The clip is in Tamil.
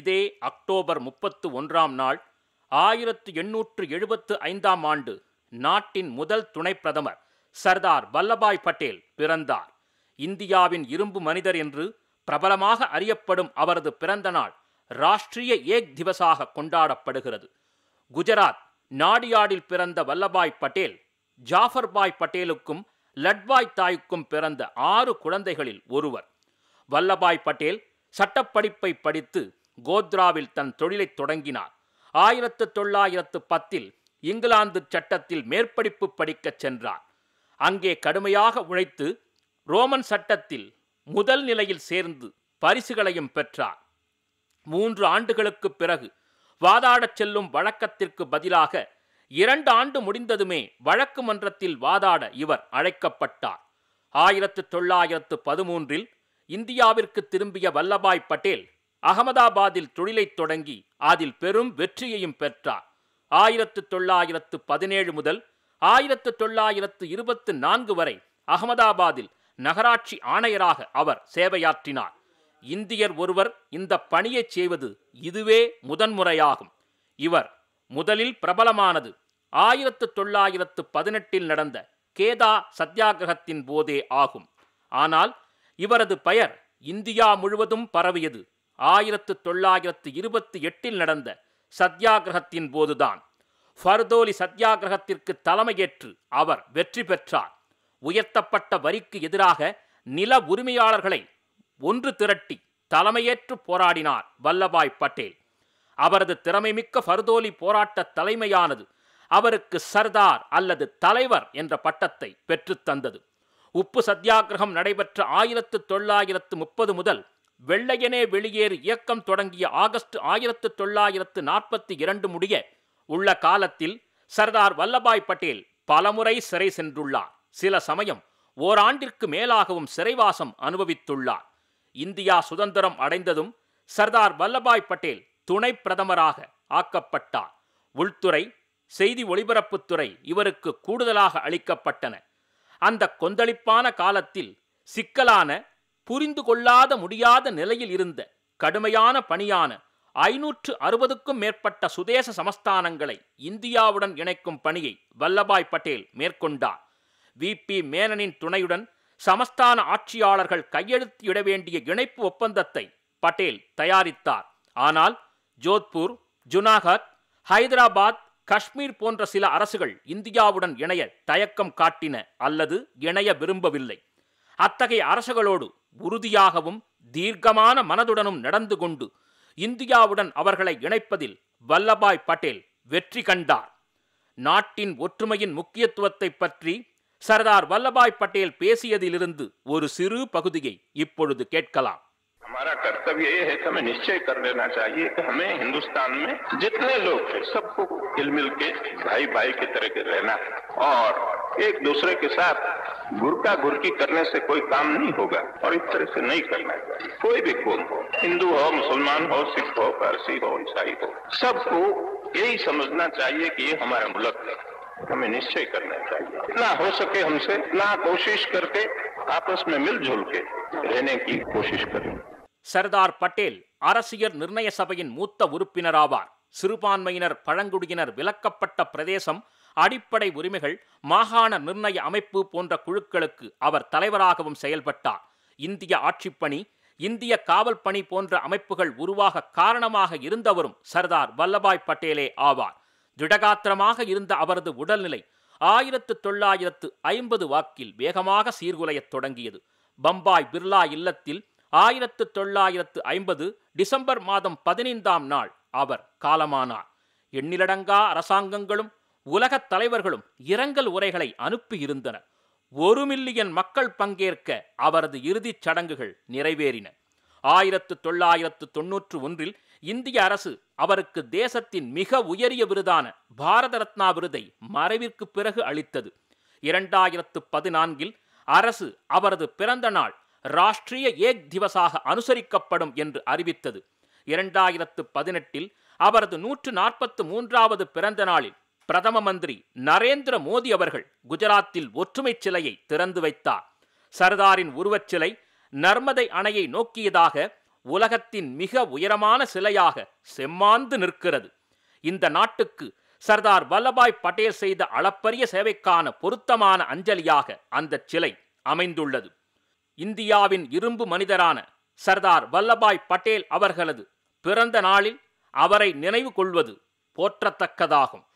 இதே அக்டோபர் முப்பத்து ஒன்றாம் நாள் ஆயிரத்து எண்ணூற்று எழுபத்து ஐந்தாம் ஆண்டு நாட்டின் முதல் துணை பிரதமர் சர்தார் வல்லபாய் பட்டேல் பிறந்தார் இந்தியாவின் இரும்பு மனிதர் என்று பிரபலமாக அறியப்படும் அவரது பிறந்த நாள் ராஷ்டிரிய ஏக் திவசாக கொண்டாடப்படுகிறது குஜராத் நாடியாடில் பிறந்த வல்லபாய் பட்டேல் ஜாஃபர்பாய் பட்டேலுக்கும் லட்பாய் தாய்க்கும் பிறந்த ஆறு குழந்தைகளில் ஒருவர் வல்லபாய் பட்டேல் சட்டப்படிப்பை படித்து கோத்ராவில் தன் தொழிலை தொடங்கினார் ஆயிரத்து தொள்ளாயிரத்து பத்தில் இங்கிலாந்து சட்டத்தில் மேற்படிப்பு படிக்கச் சென்றார் அங்கே கடுமையாக உழைத்து ரோமன் சட்டத்தில் முதல் நிலையில் சேர்ந்து பரிசுகளையும் பெற்றார் மூன்று ஆண்டுகளுக்கு பிறகு வாதாடச் செல்லும் வழக்கத்திற்கு பதிலாக இரண்டு ஆண்டு முடிந்ததுமே வழக்கு மன்றத்தில் வாதாட இவர் அழைக்கப்பட்டார் ஆயிரத்து தொள்ளாயிரத்து பதிமூன்றில் இந்தியாவிற்கு திரும்பிய வல்லபாய் பட்டேல் அகமதாபாத்தில் தொழிலைத் தொடங்கி அதில் பெரும் வெற்றியையும் பெற்றார் ஆயிரத்து தொள்ளாயிரத்து பதினேழு முதல் ஆயிரத்து தொள்ளாயிரத்து இருபத்து நான்கு வரை அகமதாபாத்தில் நகராட்சி ஆணையராக அவர் சேவையாற்றினார் இந்தியர் ஒருவர் இந்த பணியைச் செய்வது இதுவே முதன்முறையாகும் இவர் முதலில் பிரபலமானது ஆயிரத்து தொள்ளாயிரத்து பதினெட்டில் நடந்த கேதா சத்தியாகிரகத்தின் போதே ஆகும் ஆனால் இவரது பெயர் இந்தியா முழுவதும் பரவியது ஆயிரத்து தொள்ளாயிரத்து இருபத்தி எட்டில் நடந்த சத்தியாகிரகத்தின் போதுதான் ஃபர்தோலி சத்தியாகிரகத்திற்கு தலைமையேற்று அவர் வெற்றி பெற்றார் உயர்த்தப்பட்ட வரிக்கு எதிராக நில உரிமையாளர்களை ஒன்று திரட்டி தலைமையேற்று போராடினார் வல்லபாய் பட்டேல் அவரது திறமைமிக்க ஃபர்தோலி போராட்ட தலைமையானது அவருக்கு சர்தார் அல்லது தலைவர் என்ற பட்டத்தை பெற்றுத்தந்தது உப்பு சத்தியாகிரகம் நடைபெற்ற ஆயிரத்து தொள்ளாயிரத்து முப்பது முதல் வெள்ளையனே வெளியேறு இயக்கம் தொடங்கிய ஆகஸ்ட் ஆயிரத்து தொள்ளாயிரத்து நாற்பத்தி இரண்டு முடிய உள்ள காலத்தில் சர்தார் வல்லபாய் பட்டேல் பலமுறை சிறை சென்றுள்ளார் சில சமயம் ஓராண்டிற்கு மேலாகவும் சிறைவாசம் அனுபவித்துள்ளார் இந்தியா சுதந்திரம் அடைந்ததும் சர்தார் வல்லபாய் பட்டேல் துணை பிரதமராக ஆக்கப்பட்டார் உள்துறை செய்தி ஒளிபரப்புத்துறை இவருக்கு கூடுதலாக அளிக்கப்பட்டன அந்த கொந்தளிப்பான காலத்தில் சிக்கலான புரிந்து கொள்ளாத முடியாத நிலையில் இருந்த கடுமையான பணியான ஐநூற்று அறுபதுக்கும் மேற்பட்ட சுதேச சமஸ்தானங்களை இந்தியாவுடன் இணைக்கும் பணியை வல்லபாய் பட்டேல் மேற்கொண்டார் வி பி மேனனின் துணையுடன் சமஸ்தான ஆட்சியாளர்கள் கையெழுத்திட வேண்டிய இணைப்பு ஒப்பந்தத்தை பட்டேல் தயாரித்தார் ஆனால் ஜோத்பூர் ஜுனாகத் ஹைதராபாத் காஷ்மீர் போன்ற சில அரசுகள் இந்தியாவுடன் இணைய தயக்கம் காட்டின அல்லது இணைய விரும்பவில்லை அத்தகைய அரசுகளோடு உறுதியாகவும் தீர்க்கமான மனதுடனும் நடந்து கொண்டு இந்தியாவுடன் அவர்களை இணைப்பதில் வல்லபாய் பட்டேல் வெற்றி கண்டார் நாட்டின் ஒற்றுமையின் முக்கியத்துவத்தை பற்றி சர்தார் வல்லபாய் பட்டேல் பேசியதிலிருந்து ஒரு சிறு பகுதியை இப்பொழுது கேட்கலாம் கர்த்தவியை कर्तव्य ये गुर का गुर की करने से कोई काम नहीं होगा और इस तरह से नहीं करना चाहिए कोई भी कौन हो हिंदू हो मुसलमान हो सिख हो पारसी हो ईसाई हो सबको यही समझना चाहिए कि ये हमारा मुल्क है हमें निश्चय करना चाहिए इतना हो सके हमसे इतना कोशिश करके आपस में मिलजुल के रहने की कोशिश करें சர்தார் பட்டேல் அரசியல் நிர்ணய சபையின் மூத்த உறுப்பினராவார் சிறுபான்மையினர் பழங்குடியினர் விலக்கப்பட்ட பிரதேசம் அடிப்படை உரிமைகள் மாகாண நிர்ணய அமைப்பு போன்ற குழுக்களுக்கு அவர் தலைவராகவும் செயல்பட்டார் இந்திய ஆட்சிப்பணி இந்திய காவல் பணி போன்ற அமைப்புகள் உருவாக காரணமாக இருந்தவரும் சர்தார் வல்லபாய் பட்டேலே ஆவார் திடகாத்திரமாக இருந்த அவரது உடல்நிலை ஆயிரத்து தொள்ளாயிரத்து ஐம்பது வாக்கில் வேகமாக சீர்குலையத் தொடங்கியது பம்பாய் பிர்லா இல்லத்தில் ஆயிரத்து தொள்ளாயிரத்து ஐம்பது டிசம்பர் மாதம் பதினைந்தாம் நாள் அவர் காலமானார் எண்ணிலடங்கா அரசாங்கங்களும் உலகத் தலைவர்களும் இரங்கல் உரைகளை அனுப்பியிருந்தனர் ஒரு மில்லியன் மக்கள் பங்கேற்க அவரது இறுதிச் சடங்குகள் நிறைவேறின ஆயிரத்து தொள்ளாயிரத்து தொன்னூற்று ஒன்றில் இந்திய அரசு அவருக்கு தேசத்தின் மிக உயரிய விருதான பாரத ரத்னா விருதை மறைவிற்கு பிறகு அளித்தது இரண்டாயிரத்து பதினான்கில் அரசு அவரது பிறந்த நாள் ராஷ்டிரிய ஏக் திவசாக அனுசரிக்கப்படும் என்று அறிவித்தது இரண்டாயிரத்து பதினெட்டில் அவரது நூற்று நாற்பத்து மூன்றாவது பிறந்த நாளில் பிரதம மந்திரி நரேந்திர மோடி அவர்கள் குஜராத்தில் ஒற்றுமை சிலையை திறந்து வைத்தார் சர்தாரின் உருவச்சிலை நர்மதை அணையை நோக்கியதாக உலகத்தின் மிக உயரமான சிலையாக செம்மாந்து நிற்கிறது இந்த நாட்டுக்கு சர்தார் வல்லபாய் பட்டேல் செய்த அளப்பரிய சேவைக்கான பொருத்தமான அஞ்சலியாக அந்த சிலை அமைந்துள்ளது இந்தியாவின் இரும்பு மனிதரான சர்தார் வல்லபாய் பட்டேல் அவர்களது பிறந்த நாளில் அவரை நினைவு கொள்வது போற்றத்தக்கதாகும்